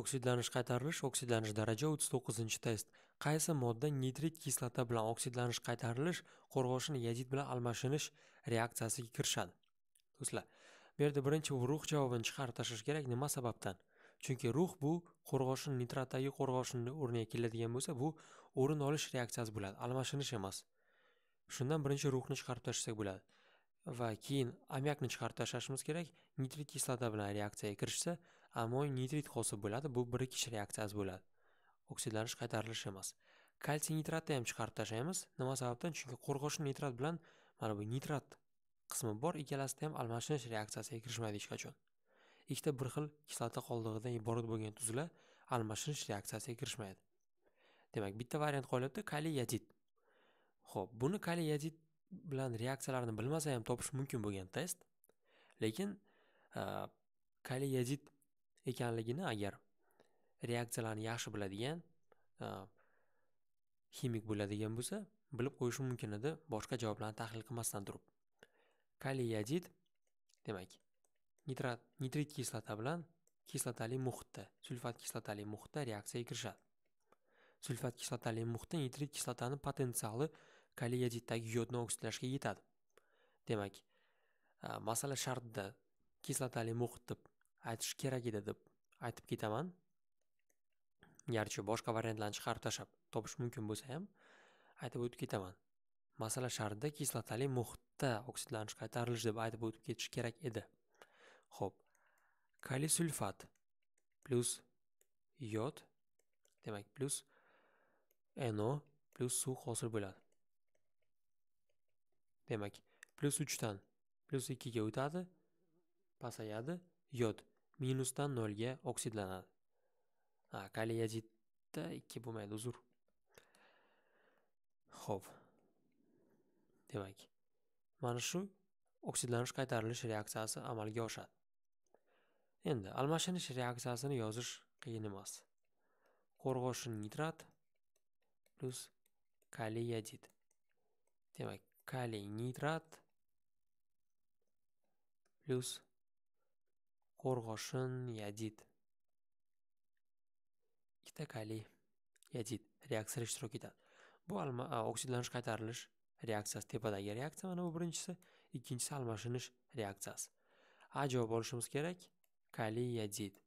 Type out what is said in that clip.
oksidlanish qaytarilish oksidlanish daraja 39 test qaysi modda nitrit kislota bilan oksidlanish qaytarilish qo'rg'oshin yazid bilan almashinish reaksiyasiga kirishadi do'stlar bu yerda birinchi ruh javobini chiqarib tashlash kerak nima sababdan chunki ruh bu qo'rg'oshin nitratdagi qo'rg'oshinni o'rniga keladigan bo'lsa bu o'rin olish reaksiyasi bo'ladi almashinish emas shundan birinchi ruhni chiqarib tashlasak bo'ladi va keyin ammiakni chiqarib tashlashimiz kerak nitrit kislota bilan reaksiyaga kirishsa ammo nitrit hosil bo'ladi bu birikish reaksiyasi bo'ladi oksidlanish qaytarilishi emas kalsiy nitratni ham chiqarib tashlaymiz nima sababdan chunki qo'rg'oshin nitrat bilan mana bu nitrat qismi bor ikkalasida ham almashinish reaksiyasiga kirishmaydi hech qachon ikkita bir xil kislota qoldig'idan iborat bo'lgan tuzlar almashinish reaksiyasiga kirishmaydi demak bitta variant qolyapti kaliy yadid ho'p buni kaliy yadid bilan reaksiyalarni bilmasa ham topish mumkin bo'lgan test lekin kaliy yadid ekanligini agar reaksiyalarni yaxshi biladigan e, ximik bo'ladigan bo'lsa bilib qo'yishi mumkin edi boshqa javoblarni tahlil qilmasdan turib kaliyadid demak nitrat nitrit kislota bilan kislotali muhitda sulfat kislotali muhitda reaksiyaga kirishadi sulfat kislotali muhitda nitrit kislotani potensiali kaliyadidagi yodni oksidlashga yetadi demak e, masala shartida kislotali muhit deb aytish kerak edi deb aytib ketaman garchi boshqa variantlarni chiqarib tashlab topish mumkin bo'lsa ham aytib o'tib ketaman masala sharida kislotali muhitda oksidlanish qaytarilishi deb aytib o'tib ketish kerak edi ho'p sulfat plyus yod demak plyus no plyus suv hosil bo'ladi demak plyus uchdan plyus ikkiga o'tadi pasayadi yod minusdan nolga oksidlanadi ha kaliyazidda ikki bo'lmaydi uzr ho'p demak mana shu oksidlanish qaytarilish reaksiyasi amalga oshadi endi almashinish reaksiyasini yozish qiyin emas qo'rg'oshin nitrat plyus kaliyadid demak kaliy nitrat plyus qo'rg'oshin yadid ikkita kaliy yadid reaksiyada ishtirok etadi bu alma oksidlanish qaytarilish reaksiyasi tepadagi reaksiya mana bu birinchisi ikkinchisi almashinish reaksiyasi a javob olishimiz kerak kaliy yadid